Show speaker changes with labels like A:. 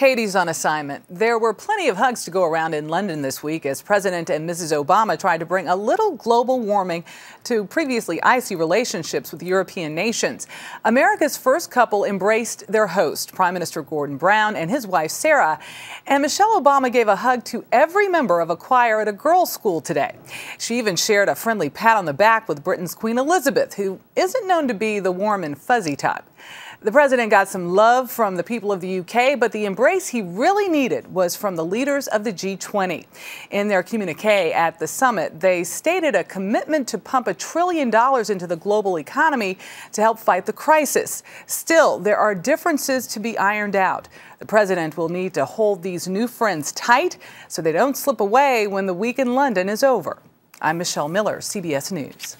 A: Katie's on assignment. There were plenty of hugs to go around in London this week as President and Mrs. Obama tried to bring a little global warming to previously icy relationships with European nations. America's first couple embraced their host, Prime Minister Gordon Brown and his wife Sarah, and Michelle Obama gave a hug to every member of a choir at a girls' school today. She even shared a friendly pat on the back with Britain's Queen Elizabeth, who isn't known to be the warm and fuzzy type. The president got some love from the people of the UK, but the embrace he really needed was from the leaders of the G20. In their communique at the summit, they stated a commitment to pump a trillion dollars into the global economy to help fight the crisis. Still, there are differences to be ironed out. The president will need to hold these new friends tight so they don't slip away when the week in London is over. I'm Michelle Miller, CBS News.